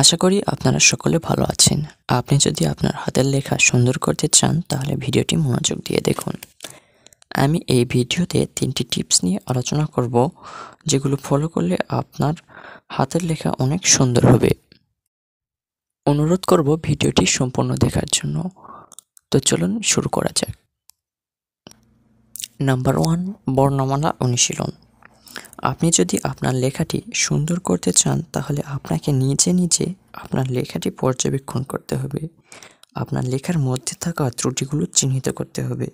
আশা করি আপনারা সকলে ভালো আছেন আপনি যদি আপনার হাতের লেখা সুন্দর করতে চান তাহলে ভিডিওটি মনোযোগ দিয়ে দেখুন আমি এই ভিডিওতে তিনটি টিপস নিয়ে আলোচনা করব যেগুলো ফলো করলে আপনার হাতের লেখা অনেক সুন্দর হবে অনুরোধ করব ভিডিওটি সম্পূর্ণ দেখার জন্য তো চলুন শুরু করা যাক নাম্বার ওয়ান বর্ণমালা অনুশীলন আপনি যদি আপনার লেখাটি সুন্দর করতে চান তাহলে আপনাকে নিজে নিজে আপনার লেখাটি পর্যবেক্ষণ করতে হবে আপনার লেখার মধ্যে থাকা ত্রুটিগুলো চিহ্নিত করতে হবে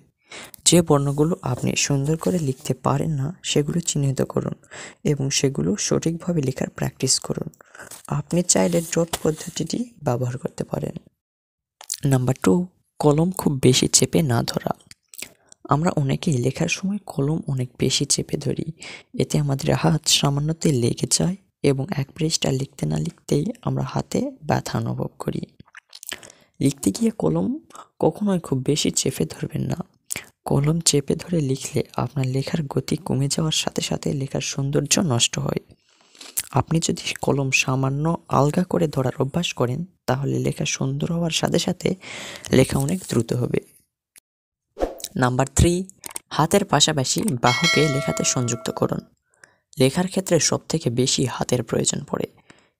যে বর্ণগুলো আপনি সুন্দর করে লিখতে পারেন না সেগুলো চিহ্নিত করুন এবং সেগুলো সঠিকভাবে লেখার প্র্যাকটিস করুন আপনি চাইলে ড্রপ পদ্ধতিটি ব্যবহার করতে পারেন নাম্বার টু কলম খুব বেশি চেপে না ধরা আমরা অনেকেই লেখার সময় কলম অনেক বেশি চেপে ধরি এতে আমাদের হাত সামান্যতে লেগে যায় এবং এক পৃষ্ঠা লিখতে না লিখতেই আমরা হাতে ব্যথা অনুভব করি লিখতে গিয়ে কলম কখনোই খুব বেশি চেপে ধরবেন না কলম চেপে ধরে লিখলে আপনার লেখার গতি কমে যাওয়ার সাথে সাথে লেখার সৌন্দর্য নষ্ট হয় আপনি যদি কলম সামান্য আলগা করে ধরার অভ্যাস করেন তাহলে লেখা সুন্দর হওয়ার সাথে সাথে লেখা অনেক দ্রুত হবে নাম্বার থ্রি হাতের পাশাপাশি বাহুকে লেখাতে সংযুক্ত করুন লেখার ক্ষেত্রে সবথেকে বেশি হাতের প্রয়োজন পড়ে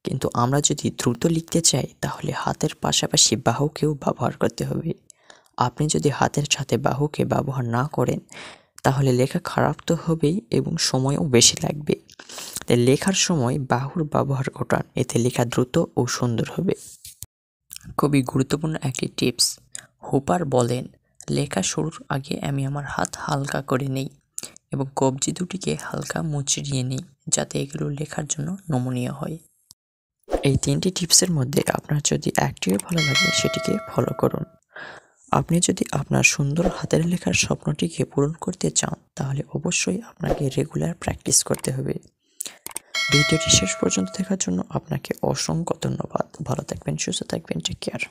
কিন্তু আমরা যদি দ্রুত লিখতে চাই তাহলে হাতের পাশাপাশি বাহুকেও ব্যবহার করতে হবে আপনি যদি হাতের সাথে বাহুকে ব্যবহার না করেন তাহলে লেখা খারাপ তো হবেই এবং সময়ও বেশি লাগবে তাই লেখার সময় বাহুর ব্যবহার ঘটান এতে লেখা দ্রুত ও সুন্দর হবে খুবই গুরুত্বপূর্ণ একটি টিপস হুপার বলেন লেখা শুরুর আগে আমি আমার হাত হালকা করে নেই এবং কবজি দুটিকে হালকা মুচড়িয়ে নিই যাতে এগুলো লেখার জন্য নমনীয় হয় এই তিনটি টিপসের মধ্যে আপনার যদি একটিও ভালো লাগে সেটিকে ফলো করুন আপনি যদি আপনার সুন্দর হাতের লেখার স্বপ্নটিকে পূরণ করতে চান তাহলে অবশ্যই আপনাকে রেগুলার প্র্যাকটিস করতে হবে ভিডিওটি শেষ পর্যন্ত দেখার জন্য আপনাকে অসংখ্য ধন্যবাদ ভালো থাকবেন সুস্থ থাকবেন টেক কেয়ার